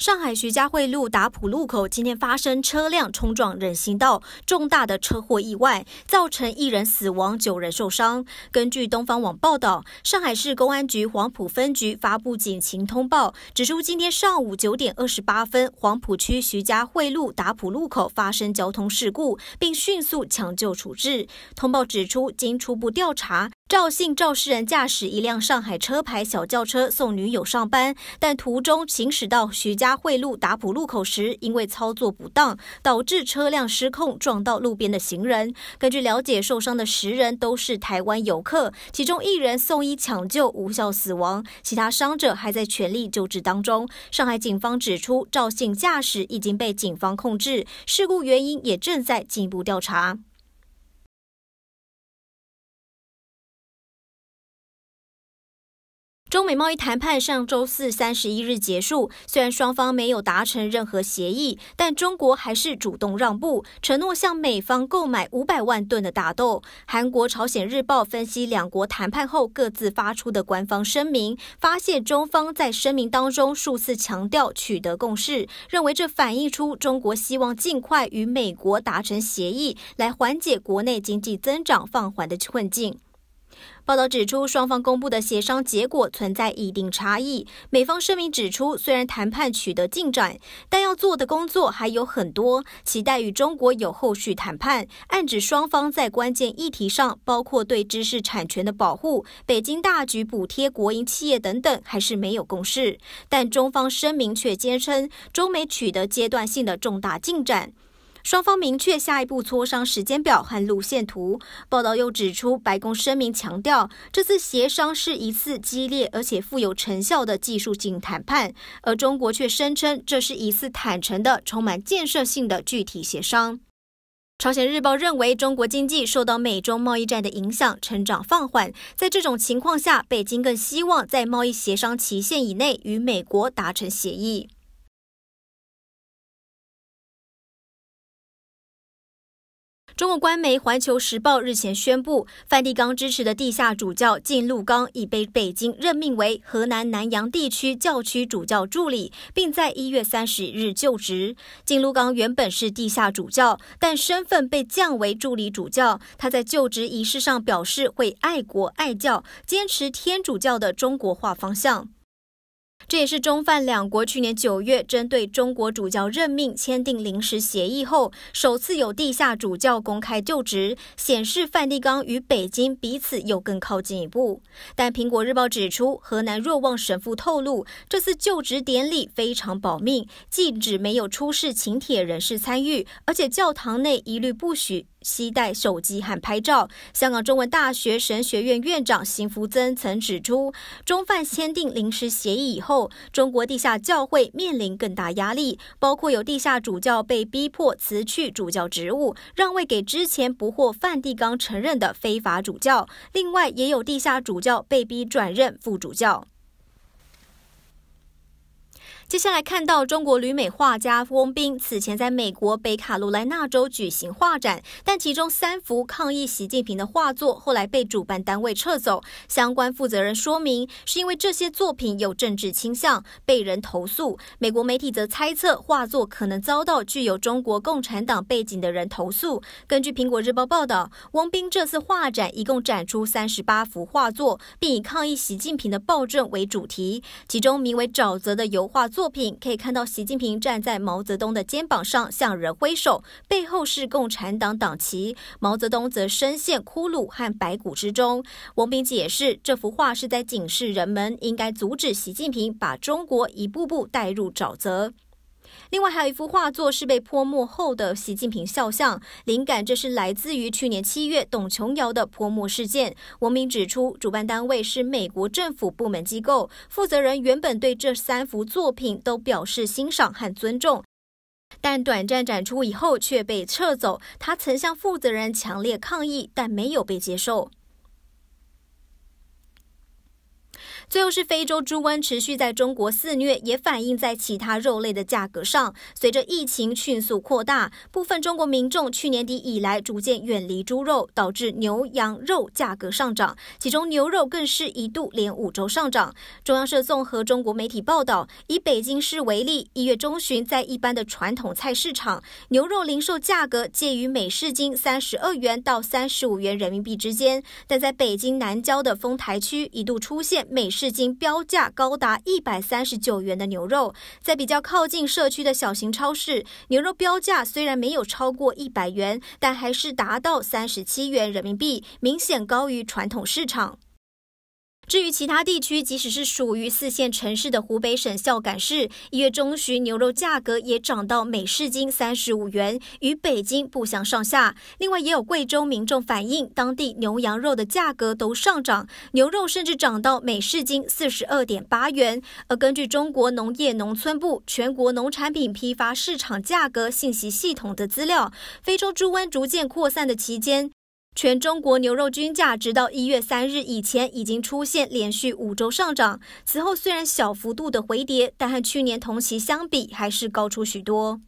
上海徐家汇路打浦路口今天发生车辆冲撞人行道重大的车祸意外，造成一人死亡，九人受伤。根据东方网报道，上海市公安局黄浦分局发布警情通报，指出今天上午九点二十八分，黄浦区徐家汇路打浦路口发生交通事故，并迅速抢救处置。通报指出，经初步调查。赵姓肇事人驾驶一辆上海车牌小轿车送女友上班，但途中行驶到徐家汇路打浦路口时，因为操作不当，导致车辆失控撞到路边的行人。根据了解，受伤的十人都是台湾游客，其中一人送医抢救无效死亡，其他伤者还在全力救治当中。上海警方指出，赵姓驾驶已经被警方控制，事故原因也正在进一步调查。中美贸易谈判上周四三十一日结束，虽然双方没有达成任何协议，但中国还是主动让步，承诺向美方购买五百万吨的大豆。韩国《朝鲜日报》分析两国谈判后各自发出的官方声明，发现中方在声明当中数次强调取得共识，认为这反映出中国希望尽快与美国达成协议，来缓解国内经济增长放缓的困境。报道指出，双方公布的协商结果存在一定差异。美方声明指出，虽然谈判取得进展，但要做的工作还有很多，期待与中国有后续谈判，暗指双方在关键议题上，包括对知识产权的保护、北京大举补贴国营企业等等，还是没有共识。但中方声明却坚称，中美取得阶段性的重大进展。双方明确下一步磋商时间表和路线图。报道又指出，白宫声明强调，这次协商是一次激烈而且富有成效的技术性谈判，而中国却声称这是一次坦诚的、充满建设性的具体协商。朝鲜日报认为，中国经济受到美中贸易战的影响，成长放缓。在这种情况下，北京更希望在贸易协商期限以内与美国达成协议。中国官媒《环球时报》日前宣布，梵蒂冈支持的地下主教靳路刚已被北京任命为河南南阳地区教区主教助理，并在一月三十日就职。靳路刚原本是地下主教，但身份被降为助理主教。他在就职仪式上表示，会爱国爱教，坚持天主教的中国化方向。这也是中梵两国去年九月针对中国主教任命签订临时协议后，首次有地下主教公开就职，显示梵蒂冈与北京彼此又更靠近一步。但《苹果日报》指出，河南若望神父透露，这次就职典礼非常保密，禁止没有出示请帖人士参与，而且教堂内一律不许。携带手机和拍照。香港中文大学神学院院长邢福增曾指出，中梵签订临时协议以后，中国地下教会面临更大压力，包括有地下主教被逼迫辞去主教职务，让位给之前不获梵蒂冈承认的非法主教；另外，也有地下主教被逼转任副主教。接下来看到中国旅美画家翁斌此前在美国北卡罗来纳州举行画展，但其中三幅抗议习近平的画作后来被主办单位撤走。相关负责人说明，是因为这些作品有政治倾向，被人投诉。美国媒体则猜测，画作可能遭到具有中国共产党背景的人投诉。根据《苹果日报》报道，汪斌这次画展一共展出三十八幅画作，并以抗议习近平的暴政为主题。其中名为《沼泽》的油画作。作品可以看到，习近平站在毛泽东的肩膀上向人挥手，背后是共产党党旗，毛泽东则深陷骷髅和白骨之中。王斌解释，这幅画是在警示人们，应该阻止习近平把中国一步步带入沼泽。另外还有一幅画作是被泼墨后的习近平肖像，灵感这是来自于去年七月董琼瑶的泼墨事件。王明指出，主办单位是美国政府部门机构，负责人原本对这三幅作品都表示欣赏和尊重，但短暂展出以后却被撤走。他曾向负责人强烈抗议，但没有被接受。最后是非洲猪瘟持续在中国肆虐，也反映在其他肉类的价格上。随着疫情迅速扩大，部分中国民众去年底以来逐渐远离猪肉，导致牛羊肉价格上涨，其中牛肉更是一度连五周上涨。中央社综合中国媒体报道，以北京市为例，一月中旬在一般的传统菜市场，牛肉零售价格介于每市斤三十二元到三十五元人民币之间，但在北京南郊的丰台区，一度出现每。至今标价高达一百三十九元的牛肉，在比较靠近社区的小型超市，牛肉标价虽然没有超过一百元，但还是达到三十七元人民币，明显高于传统市场。至于其他地区，即使是属于四线城市的湖北省孝感市，一月中旬牛肉价格也涨到每市斤三十五元，与北京不相上下。另外，也有贵州民众反映，当地牛羊肉的价格都上涨，牛肉甚至涨到每市斤四十二点八元。而根据中国农业农村部全国农产品批发市场价格信息系统的资料，非洲猪瘟逐渐扩散的期间。全中国牛肉均价，直到一月三日以前，已经出现连续五周上涨。此后虽然小幅度的回跌，但和去年同期相比，还是高出许多。